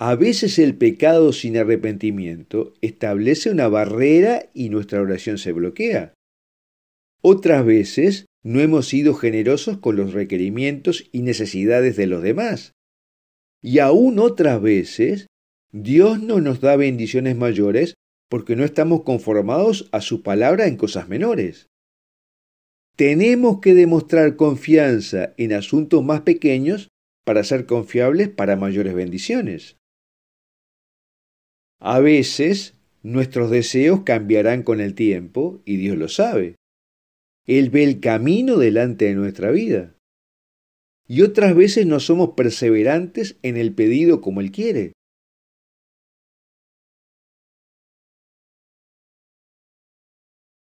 A veces el pecado sin arrepentimiento establece una barrera y nuestra oración se bloquea. Otras veces no hemos sido generosos con los requerimientos y necesidades de los demás. Y aún otras veces, Dios no nos da bendiciones mayores porque no estamos conformados a su palabra en cosas menores. Tenemos que demostrar confianza en asuntos más pequeños para ser confiables para mayores bendiciones. A veces nuestros deseos cambiarán con el tiempo y Dios lo sabe. Él ve el camino delante de nuestra vida. Y otras veces no somos perseverantes en el pedido como Él quiere.